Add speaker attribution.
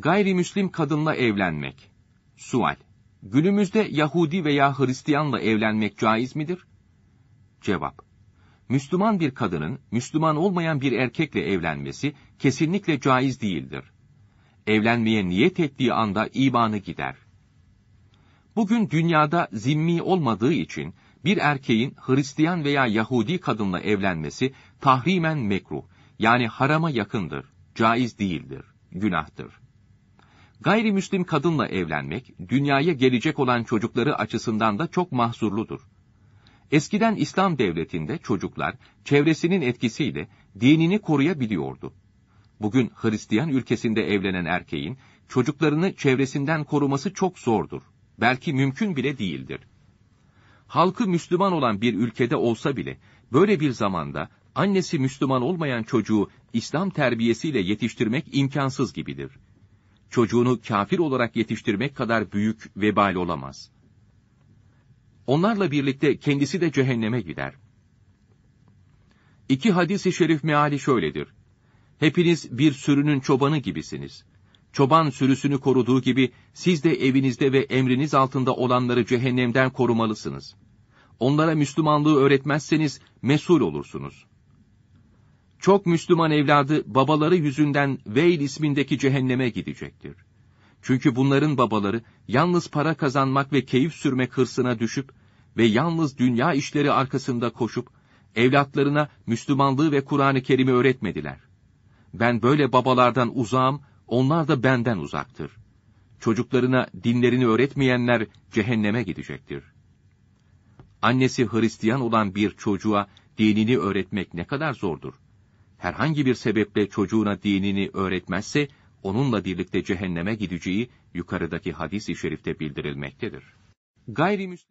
Speaker 1: Gayrimüslim kadınla evlenmek. Sual. Günümüzde Yahudi veya Hristiyanla evlenmek caiz midir? Cevap. Müslüman bir kadının Müslüman olmayan bir erkekle evlenmesi kesinlikle caiz değildir. Evlenmeye niyet ettiği anda imanı gider. Bugün dünyada zimmi olmadığı için bir erkeğin Hristiyan veya Yahudi kadınla evlenmesi tahrimen mekruh yani harama yakındır, caiz değildir, günahtır. Gayrimüslim kadınla evlenmek, dünyaya gelecek olan çocukları açısından da çok mahzurludur. Eskiden İslam devletinde çocuklar, çevresinin etkisiyle dinini koruyabiliyordu. Bugün Hristiyan ülkesinde evlenen erkeğin, çocuklarını çevresinden koruması çok zordur. Belki mümkün bile değildir. Halkı Müslüman olan bir ülkede olsa bile, böyle bir zamanda annesi Müslüman olmayan çocuğu İslam terbiyesiyle yetiştirmek imkansız gibidir.'' çocuğunu kafir olarak yetiştirmek kadar büyük vebal olamaz. Onlarla birlikte kendisi de cehenneme gider. İki hadis-i şerif meali şöyledir. Hepiniz bir sürünün çobanı gibisiniz. Çoban sürüsünü koruduğu gibi siz de evinizde ve emriniz altında olanları cehennemden korumalısınız. Onlara Müslümanlığı öğretmezseniz mesul olursunuz.'' Çok Müslüman evladı babaları yüzünden Veil ismindeki cehenneme gidecektir. Çünkü bunların babaları yalnız para kazanmak ve keyif sürmek hırsına düşüp ve yalnız dünya işleri arkasında koşup evlatlarına Müslümanlığı ve Kur'an-ı Kerim'i öğretmediler. Ben böyle babalardan uzağım, onlar da benden uzaktır. Çocuklarına dinlerini öğretmeyenler cehenneme gidecektir. Annesi Hristiyan olan bir çocuğa dinini öğretmek ne kadar zordur herhangi bir sebeple çocuğuna dinini öğretmezse, onunla birlikte cehenneme gideceği yukarıdaki hadis-i şerifte bildirilmektedir. Gayrimüslim